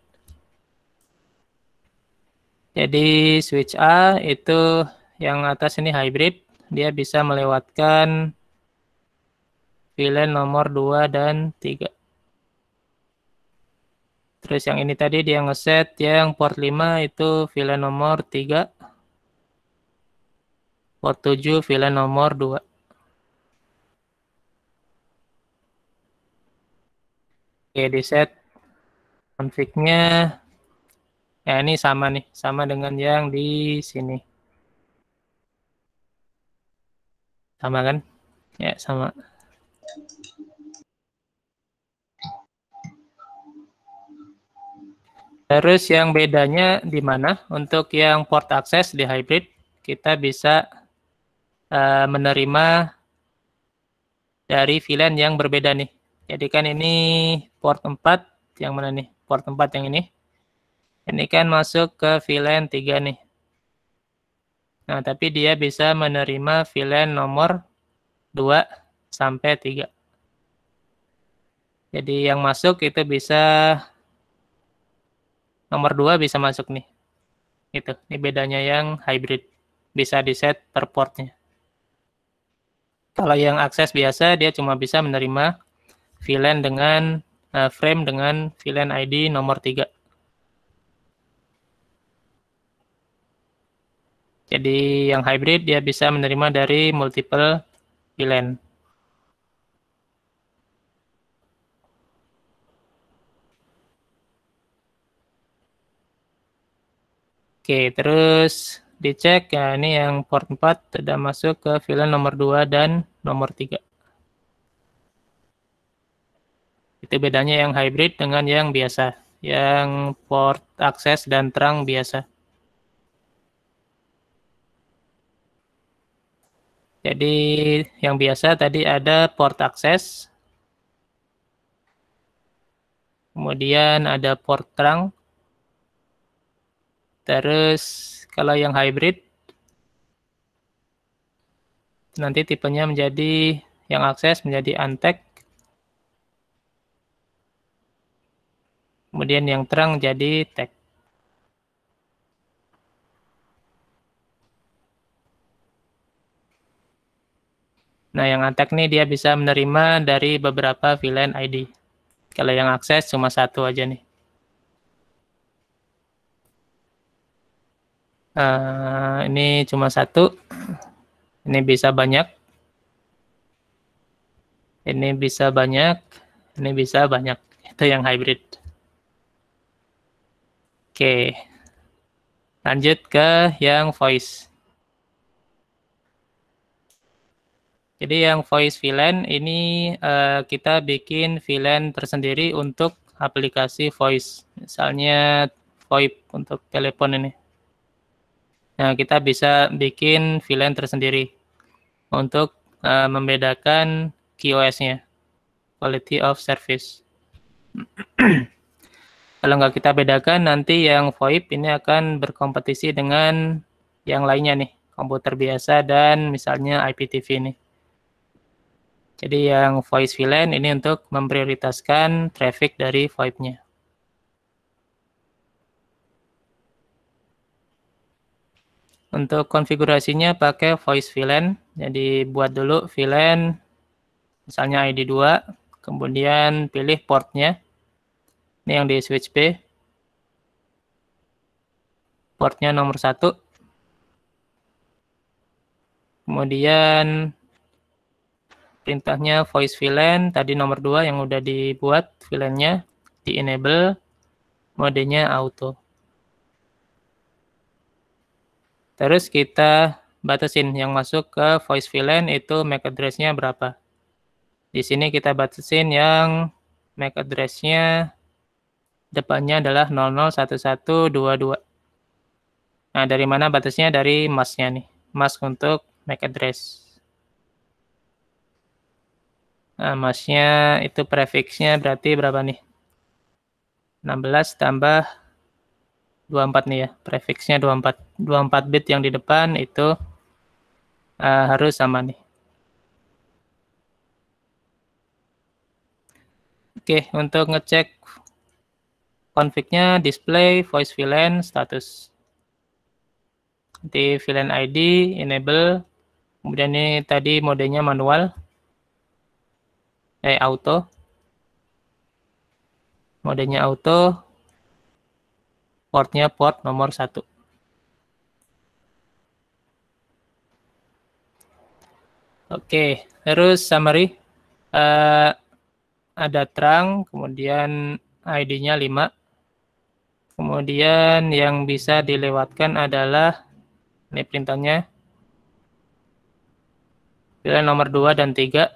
Jadi switch A itu yang atas ini hybrid, dia bisa melewatkan file nomor 2 dan 3. Terus yang ini tadi dia ngeset yang port 5 itu VLAN nomor 3. Port 7 VLAN nomor 2. Oke, di set config-nya ya ini sama nih, sama dengan yang di sini. Sama kan? Ya, sama. Terus yang bedanya di mana? Untuk yang port access di hybrid, kita bisa uh, menerima dari VLAN yang berbeda nih. Jadi kan ini port 4, yang mana nih? Port 4 yang ini. Ini kan masuk ke VLAN 3 nih. Nah, tapi dia bisa menerima VLAN nomor 2 sampai 3. Jadi yang masuk itu bisa nomor dua bisa masuk nih. Itu, ini bedanya yang hybrid. Bisa di set per portnya. Kalau yang akses biasa, dia cuma bisa menerima VLAN dengan uh, frame dengan VLAN ID nomor 3. Jadi yang hybrid dia bisa menerima dari multiple VLAN. Oke, terus dicek ya ini yang port 4 sudah masuk ke file nomor 2 dan nomor 3. Itu bedanya yang hybrid dengan yang biasa, yang port akses dan terang biasa. Jadi yang biasa tadi ada port akses, kemudian ada port terang, Terus kalau yang hybrid nanti tipenya menjadi yang akses menjadi antek. Kemudian yang terang jadi tag. Nah, yang antek nih dia bisa menerima dari beberapa VLAN ID. Kalau yang akses cuma satu aja nih. Uh, ini cuma satu. Ini bisa banyak. Ini bisa banyak. Ini bisa banyak. Itu yang hybrid. Oke. Okay. Lanjut ke yang voice. Jadi yang voice VLAN ini uh, kita bikin VLAN tersendiri untuk aplikasi voice. Misalnya VoIP untuk telepon ini. Nah, kita bisa bikin VLAN tersendiri untuk uh, membedakan QoS-nya, quality of service. (clears throat) Kalau nggak kita bedakan, nanti yang VoIP ini akan berkompetisi dengan yang lainnya nih, komputer biasa dan misalnya IPTV nih. Jadi yang voice VLAN ini untuk memprioritaskan traffic dari VoIP-nya. Untuk konfigurasinya pakai voice VLAN. Jadi buat dulu VLAN misalnya ID 2, kemudian pilih portnya. Ini yang di switch B. Portnya nomor satu. Kemudian perintahnya voice VLAN tadi nomor dua yang udah dibuat VLAN-nya di enable modenya auto. Terus kita batasin yang masuk ke voice VLAN itu MAC address-nya berapa. Di sini kita batasin yang MAC address-nya depannya adalah 001122. Nah, dari mana batasnya? Dari masknya nih. Mask untuk MAC address. Nah, masknya itu prefixnya berarti berapa nih? 16 tambah 24 nih ya, prefixnya 24. 24 bit yang di depan itu uh, harus sama nih. Oke, untuk ngecek konfignya display voice VLAN status. Nanti VLAN ID enable, kemudian ini tadi modenya manual, eh auto. Modenya auto, portnya port nomor satu. Oke, terus summary. Uh, ada terang, kemudian ID-nya 5. Kemudian yang bisa dilewatkan adalah, ini perintahnya, pilihan nomor 2 dan 3.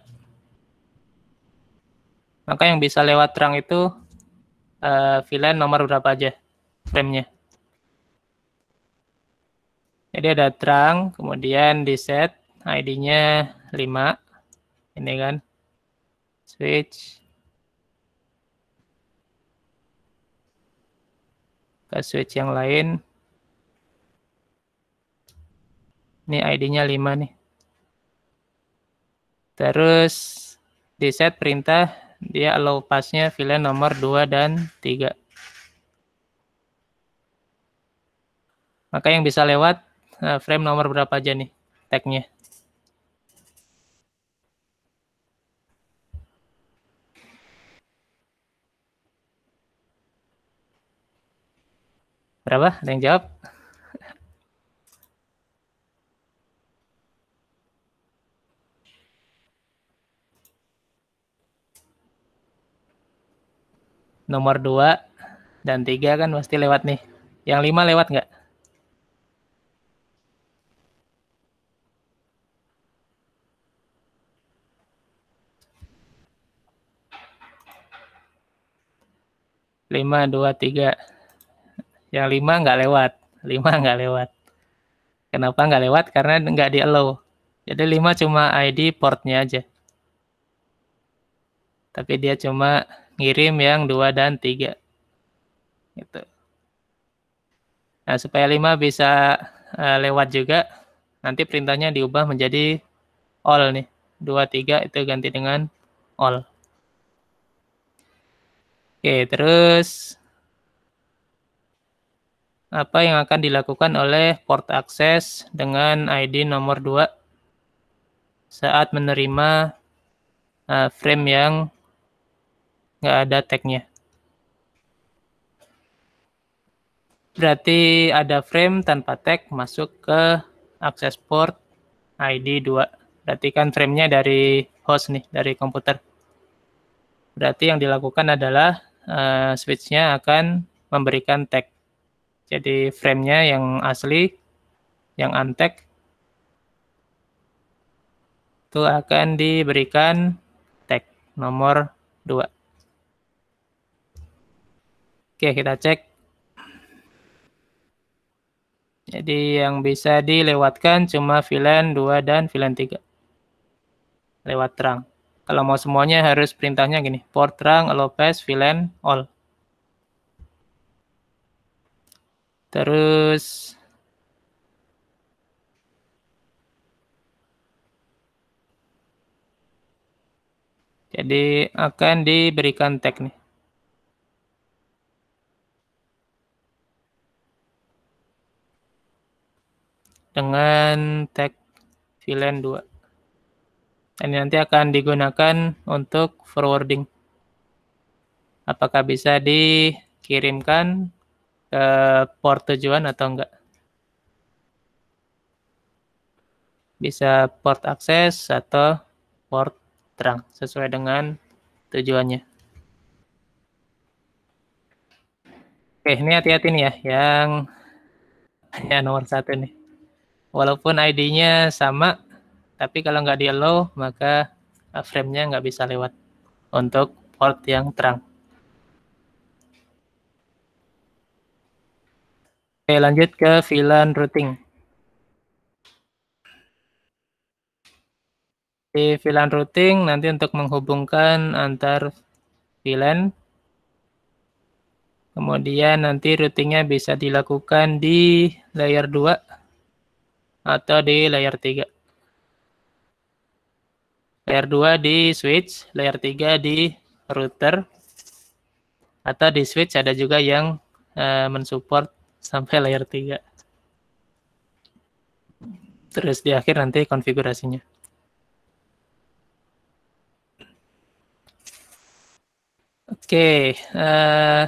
Maka yang bisa lewat terang itu uh, eh, pilihan nomor berapa aja framenya. Jadi ada trunk, kemudian di set ID-nya 5. Ini kan. Switch. Ke switch yang lain. Ini ID-nya 5 nih. Terus di set perintah dia allow pass-nya file nomor 2 dan 3. Maka yang bisa lewat eh, frame nomor berapa aja nih tag-nya. Berapa? Ada yang jawab? Nomor 2 dan 3 kan pasti lewat nih. Yang 5 lewat nggak? 5, 2, 3. Yang 5 nggak lewat. 5 nggak lewat. Kenapa nggak lewat? Karena nggak di allow. Jadi 5 cuma ID portnya aja. Tapi dia cuma ngirim yang 2 dan 3. Gitu. Nah, supaya 5 bisa uh, lewat juga, nanti perintahnya diubah menjadi all nih. 2, 3 itu ganti dengan all. Oke, terus apa yang akan dilakukan oleh port akses dengan ID nomor 2 saat menerima uh, frame yang nggak ada tag-nya? Berarti ada frame tanpa tag masuk ke access port ID 2. Berarti kan frame-nya dari host nih, dari komputer. Berarti yang dilakukan adalah uh, switch-nya akan memberikan tag. Jadi framenya yang asli, yang untag, itu akan diberikan tag nomor 2. Oke, kita cek. Jadi yang bisa dilewatkan cuma VLAN 2 dan VLAN 3. Lewat terang. Kalau mau semuanya harus perintahnya gini, portrang, alopes, villain, all. Terus Jadi akan diberikan tag nih. Dengan tag villain 2. Ini nanti akan digunakan untuk forwarding. Apakah bisa dikirimkan ke port tujuan atau enggak? Bisa port akses atau port terang sesuai dengan tujuannya. Oke, ini hati-hati nih ya, yang yang nomor satu nih. Walaupun ID-nya sama, tapi kalau nggak di allow, maka eh, frame-nya nggak bisa lewat untuk port yang terang. Oke, lanjut ke VLAN routing. Di VLAN routing nanti untuk menghubungkan antar VLAN. Kemudian nanti routingnya bisa dilakukan di layer 2 atau di layer 3 layer 2 di switch, layer 3 di router, atau di switch ada juga yang uh, mensupport sampai layer 3. Terus di akhir nanti konfigurasinya. Oke, okay, uh, eh,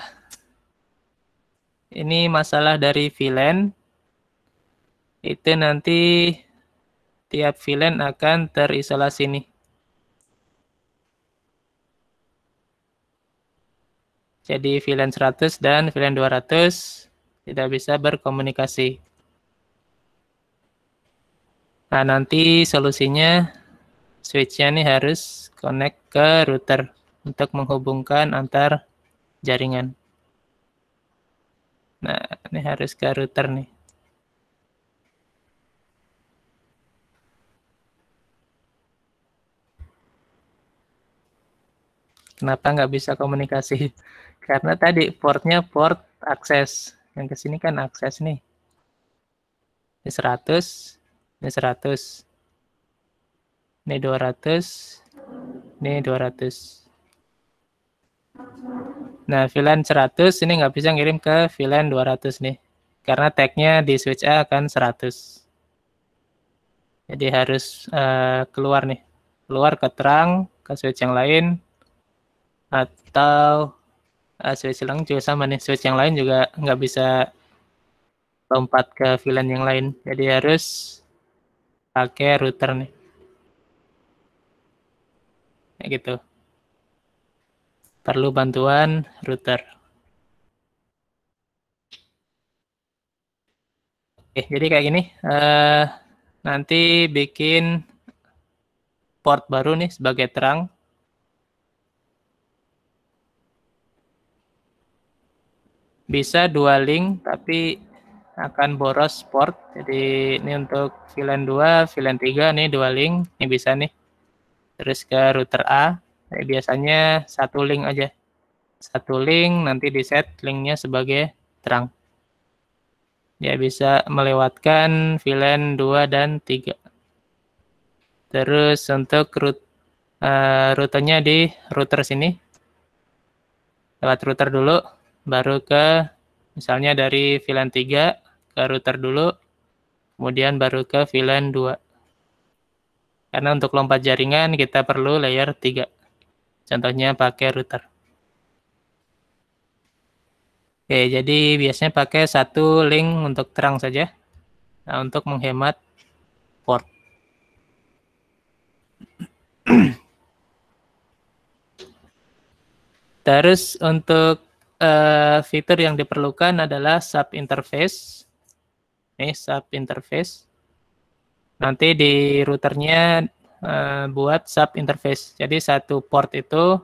ini masalah dari VLAN. Itu nanti tiap VLAN akan terisolasi nih. Jadi VLAN 100 dan VLAN 200 tidak bisa berkomunikasi. Nah, nanti solusinya switch-nya nih harus connect ke router untuk menghubungkan antar jaringan. Nah, ini harus ke router nih. Kenapa nggak bisa komunikasi? Karena tadi portnya port akses. Yang ke sini kan akses nih. Ini 100, ini 100. Ini 200, ini 200. Nah, VLAN 100 ini nggak bisa ngirim ke VLAN 200 nih. Karena tag-nya di switch A akan 100. Jadi harus uh, keluar nih. Keluar ke terang, ke switch yang lain, atau uh, eh, switch silang juga sama nih switch yang lain juga nggak bisa lompat ke VLAN yang lain jadi harus pakai router nih kayak gitu perlu bantuan router Oke, jadi kayak gini uh, nanti bikin port baru nih sebagai terang bisa dua link tapi akan boros port. Jadi ini untuk VLAN 2, VLAN 3 nih dua link, ini bisa nih. Terus ke router A, nah, biasanya satu link aja. Satu link nanti di set linknya sebagai terang. Ya bisa melewatkan VLAN 2 dan 3. Terus untuk root, uh, eh, rutenya di router sini. Lewat router dulu baru ke misalnya dari VLAN 3 ke router dulu, kemudian baru ke VLAN 2. Karena untuk lompat jaringan kita perlu layer 3. Contohnya pakai router. Oke, jadi biasanya pakai satu link untuk terang saja. Nah, untuk menghemat port. (clears throat) Terus untuk uh, fitur yang diperlukan adalah sub interface. Ini sub interface. Nanti di routernya uh, buat sub interface. Jadi satu port itu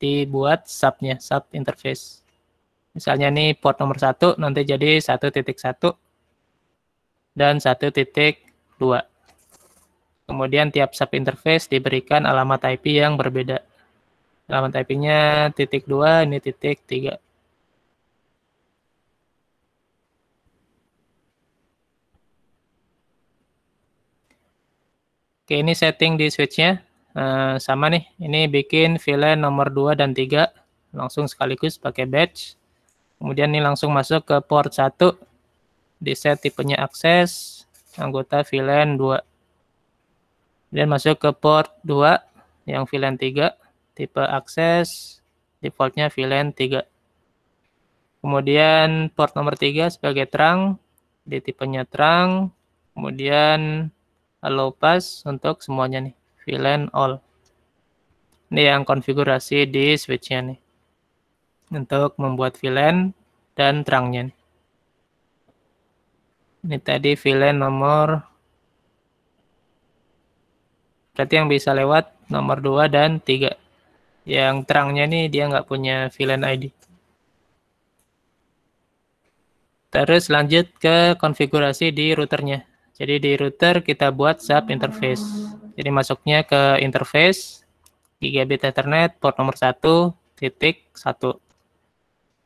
dibuat subnya, sub interface. Misalnya ini port nomor satu, nanti jadi satu titik satu dan satu titik dua. Kemudian tiap sub interface diberikan alamat IP yang berbeda halaman typingnya titik dua, ini titik tiga. Oke, ini setting di switchnya. nya Uh, eh, sama nih, ini bikin VLAN nomor 2 dan 3 langsung sekaligus pakai batch. Kemudian ini langsung masuk ke port 1, di set tipenya akses, anggota VLAN 2. Kemudian masuk ke port 2 yang VLAN 3 tipe akses, defaultnya VLAN 3. Kemudian port nomor 3 sebagai terang, di tipenya terang, kemudian low pass untuk semuanya nih, VLAN all. Ini yang konfigurasi di switchnya nih. Untuk membuat VLAN dan terangnya nih. Ini tadi VLAN nomor berarti yang bisa lewat nomor 2 dan 3 yang terangnya nih dia nggak punya VLAN ID. Terus lanjut ke konfigurasi di routernya. Jadi di router kita buat sub interface. Jadi masuknya ke interface gigabit ethernet port nomor 1 titik 1.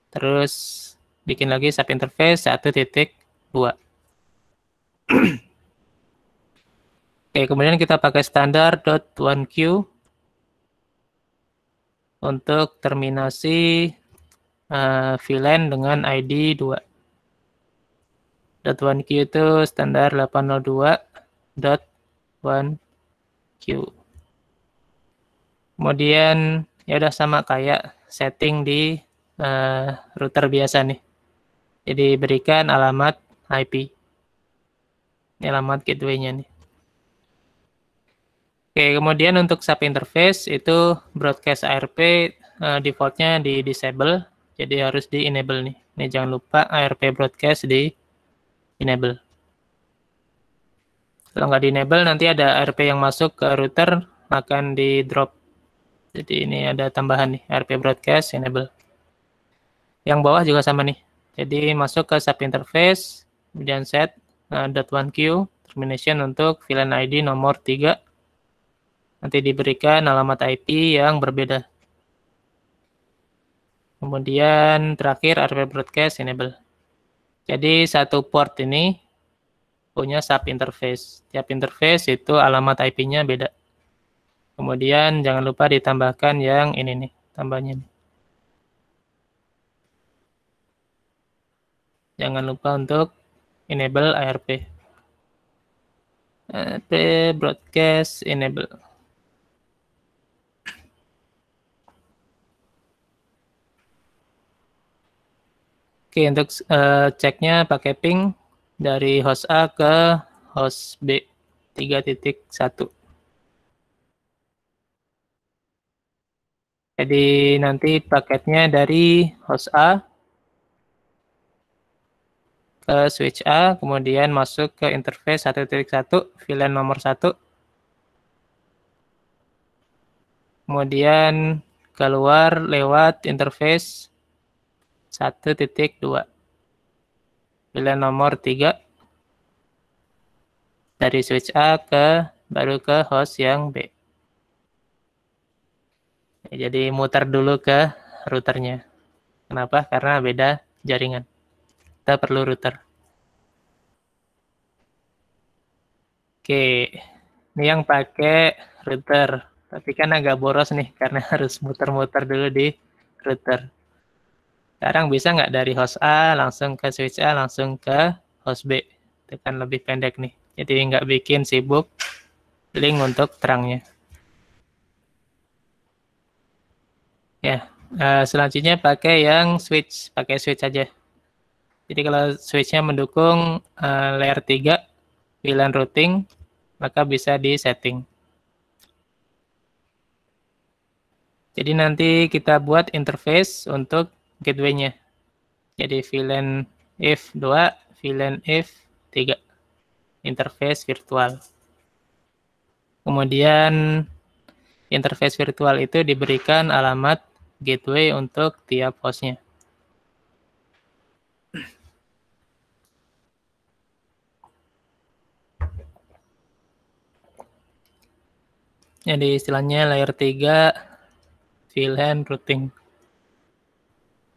Terus bikin lagi sub interface 1 titik 2. (clears throat) Oke, kemudian kita pakai standar .1q untuk terminasi uh, VLAN dengan ID 2. .1Q itu standar 802.1Q. Kemudian ya udah sama kayak setting di uh, router biasa nih. Jadi berikan alamat IP. Ini alamat gateway-nya nih. Oke, kemudian untuk sub interface itu broadcast ARP eh, defaultnya di disable, jadi harus di enable nih. Nih jangan lupa ARP broadcast di enable. Kalau nggak di enable nanti ada ARP yang masuk ke router akan di drop. Jadi ini ada tambahan nih ARP broadcast enable. Yang bawah juga sama nih. Jadi masuk ke sub interface, kemudian set uh, eh, .1q termination untuk VLAN ID nomor 3 Nanti diberikan alamat IP yang berbeda. Kemudian terakhir RP broadcast enable. Jadi satu port ini punya sub interface. Tiap interface itu alamat IP-nya beda. Kemudian jangan lupa ditambahkan yang ini nih, tambahnya nih. Jangan lupa untuk enable ARP. ARP broadcast enable. Oke, untuk uh, ceknya pakai ping dari host A ke host B 3.1. Jadi nanti paketnya dari host A ke switch A, kemudian masuk ke interface 1.1, VLAN nomor 1. Kemudian keluar lewat interface 1.2. Pilihan nomor 3. Dari switch A ke baru ke host yang B. Ya, jadi muter dulu ke routernya. Kenapa? Karena beda jaringan. Kita perlu router. Oke, ini yang pakai router. Tapi kan agak boros nih karena (laughs) harus muter-muter dulu di router. Sekarang bisa nggak dari host A langsung ke switch A langsung ke host B? Itu kan lebih pendek nih. Jadi nggak bikin sibuk link untuk terangnya. Ya, uh, selanjutnya pakai yang switch, pakai switch aja. Jadi kalau switchnya mendukung uh, layer 3, pilihan routing, maka bisa di setting. Jadi nanti kita buat interface untuk gateway-nya. Jadi VLAN if 2, VLAN if 3. Interface virtual. Kemudian interface virtual itu diberikan alamat gateway untuk tiap hostnya. Jadi istilahnya layer 3 VLAN routing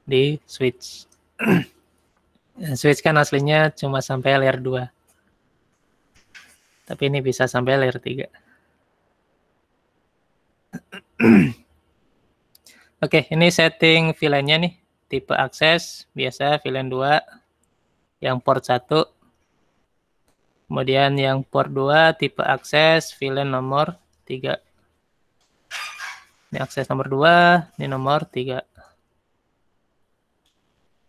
di Switch. (clears throat) Switch kan aslinya cuma sampai layer 2. Tapi ini bisa sampai layer 3. (clears throat) Oke, okay, ini setting VLAN-nya nih. Tipe akses, biasa VLAN 2, yang port 1. Kemudian yang port 2, tipe akses, VLAN nomor 3. Ini akses nomor 2, ini nomor 3.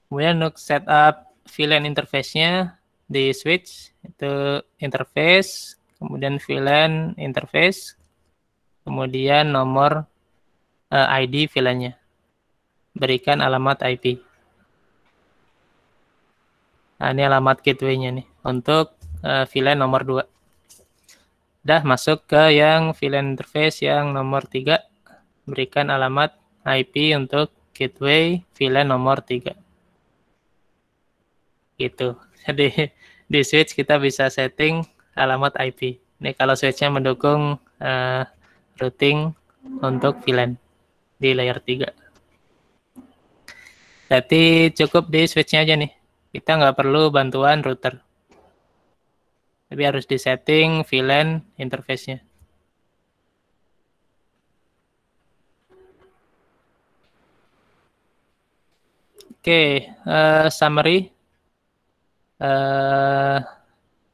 Kemudian untuk setup VLAN interface-nya di switch itu interface, kemudian VLAN interface, kemudian nomor uh, eh, ID VLAN-nya. Berikan alamat IP. Nah, ini alamat gateway-nya nih untuk uh, VLAN nomor 2. Dah masuk ke yang VLAN interface yang nomor 3. Berikan alamat IP untuk gateway VLAN nomor 3 gitu. Jadi (laughs) di switch kita bisa setting alamat IP. Ini kalau switchnya mendukung uh, routing untuk VLAN di layer 3. Berarti cukup di switchnya aja nih. Kita nggak perlu bantuan router. Tapi harus di setting VLAN interface-nya. Oke, okay, uh, eh, summary uh,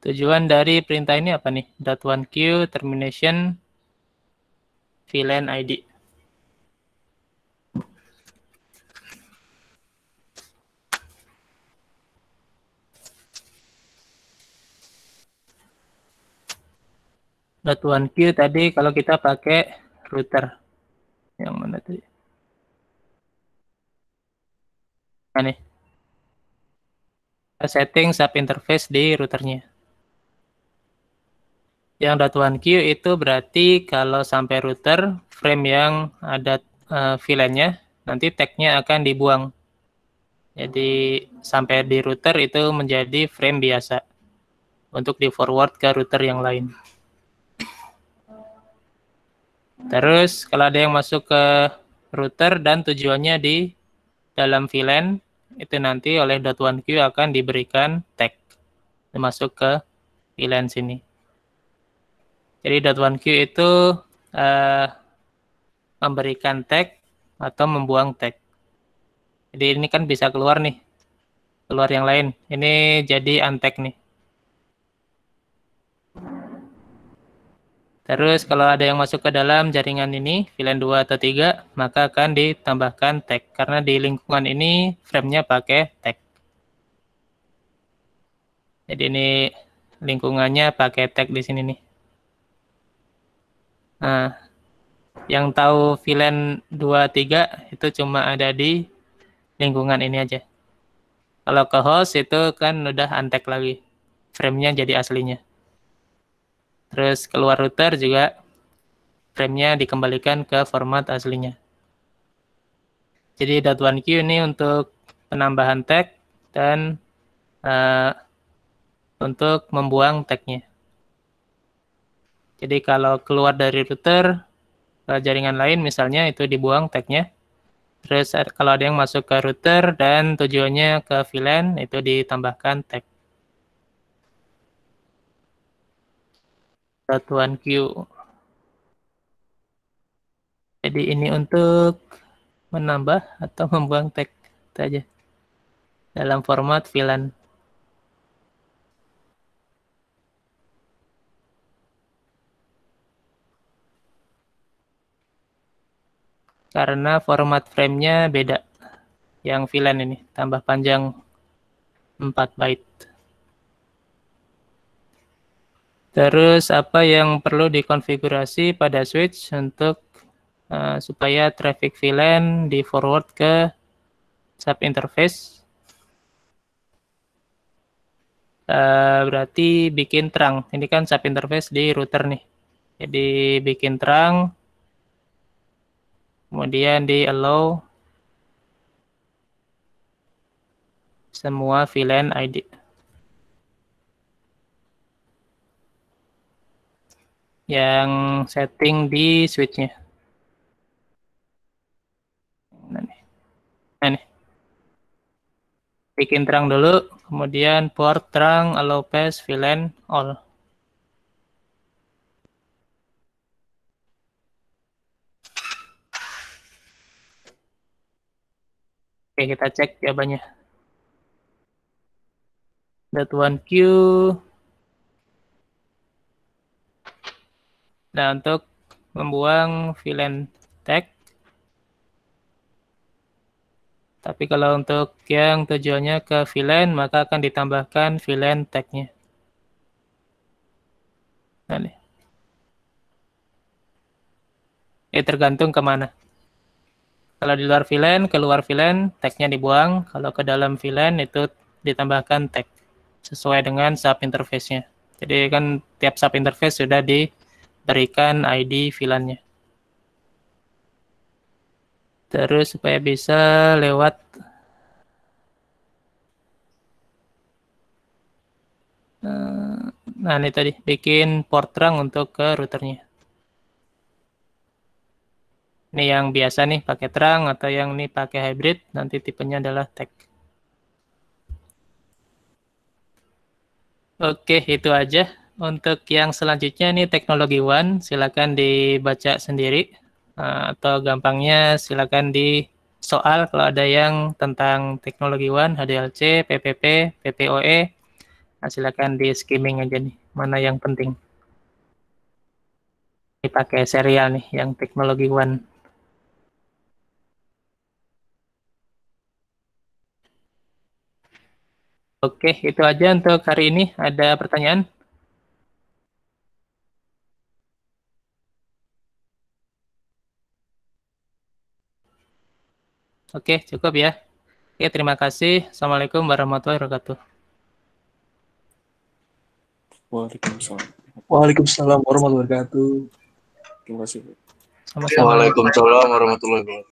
tujuan dari perintah ini apa nih? dot one q termination VLAN ID. dot one q tadi kalau kita pakai router yang mana tadi? Aneh setting sub interface di routernya. Yang datuan queue itu berarti kalau sampai router, frame yang ada uh, eh, VLAN-nya, nanti tag-nya akan dibuang. Jadi sampai di router itu menjadi frame biasa untuk di forward ke router yang lain. Terus kalau ada yang masuk ke router dan tujuannya di dalam VLAN, itu nanti oleh .1q akan diberikan tag masuk ke ilan sini. Jadi .1q itu uh, memberikan tag atau membuang tag. Jadi ini kan bisa keluar nih, keluar yang lain. Ini jadi untag nih. Terus kalau ada yang masuk ke dalam jaringan ini, VLAN 2 atau 3, maka akan ditambahkan tag. Karena di lingkungan ini frame-nya pakai tag. Jadi ini lingkungannya pakai tag di sini nih. Nah, yang tahu VLAN 2, 3 itu cuma ada di lingkungan ini aja. Kalau ke host itu kan udah antek lagi. Frame-nya jadi aslinya. Terus keluar router juga frame-nya dikembalikan ke format aslinya. Jadi .1q ini untuk penambahan tag dan uh, untuk membuang tagnya. Jadi kalau keluar dari router ke eh, jaringan lain misalnya itu dibuang tagnya. Terus eh, kalau ada yang masuk ke router dan tujuannya ke VLAN itu ditambahkan tag. satuan Q. Jadi ini untuk menambah atau membuang tag itu aja dalam format VLAN. Karena format frame-nya beda yang VLAN ini, tambah panjang 4 byte. Terus apa yang perlu dikonfigurasi pada switch untuk uh, supaya traffic VLAN di forward ke sub interface? Uh, berarti bikin terang. Ini kan sub interface di router nih. Jadi bikin terang. Kemudian di allow semua VLAN ID yang setting di switchnya. Nah, nah nih. Bikin terang dulu, kemudian port terang, allow pass, VLAN, all. Oke, kita cek jawabannya. That one queue Nah, untuk membuang VLAN tag. Tapi kalau untuk yang tujuannya ke VLAN, maka akan ditambahkan VLAN tag-nya. Nah, eh, tergantung kemana. Kalau di luar VLAN, keluar VLAN, tag-nya dibuang. Kalau ke dalam VLAN, itu ditambahkan tag sesuai dengan sub interface-nya. Jadi kan tiap sub interface sudah di berikan ID vlan Terus supaya bisa lewat eh, Nah, ini tadi bikin port rang untuk ke routernya. Ini yang biasa nih pakai terang atau yang ini pakai hybrid, nanti tipenya adalah tag. Oke, itu aja untuk yang selanjutnya ini teknologi One, silakan dibaca sendiri ah, atau gampangnya silakan di soal kalau ada yang tentang teknologi One, HDLC, PPP, PPOE, nah, silakan di skimming aja nih mana yang penting. Ini pakai serial nih yang teknologi One. Oke, itu aja untuk hari ini. Ada pertanyaan? Oke, cukup ya. Oke, terima kasih. Assalamualaikum warahmatullahi wabarakatuh. Waalaikumsalam. Waalaikumsalam warahmatullahi wabarakatuh. Terima kasih. Waalaikumsalam warahmatullahi wabarakatuh.